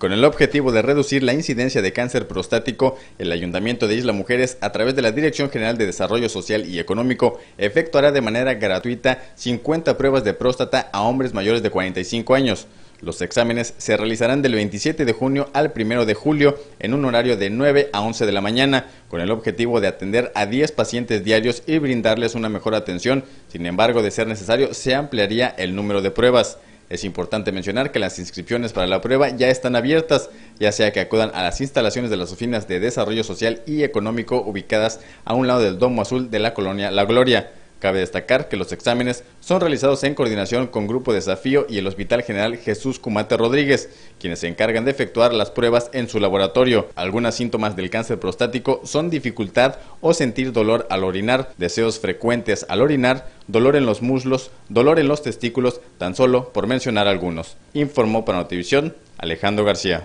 Con el objetivo de reducir la incidencia de cáncer prostático, el Ayuntamiento de Isla Mujeres, a través de la Dirección General de Desarrollo Social y Económico, efectuará de manera gratuita 50 pruebas de próstata a hombres mayores de 45 años. Los exámenes se realizarán del 27 de junio al 1 de julio en un horario de 9 a 11 de la mañana, con el objetivo de atender a 10 pacientes diarios y brindarles una mejor atención. Sin embargo, de ser necesario, se ampliaría el número de pruebas. Es importante mencionar que las inscripciones para la prueba ya están abiertas, ya sea que acudan a las instalaciones de las oficinas de desarrollo social y económico ubicadas a un lado del Domo Azul de la colonia La Gloria. Cabe destacar que los exámenes son realizados en coordinación con Grupo Desafío y el Hospital General Jesús Cumate Rodríguez, quienes se encargan de efectuar las pruebas en su laboratorio. Algunos síntomas del cáncer prostático son dificultad o sentir dolor al orinar, deseos frecuentes al orinar, dolor en los muslos, dolor en los testículos, tan solo por mencionar algunos. Informó para Notivisión Alejandro García.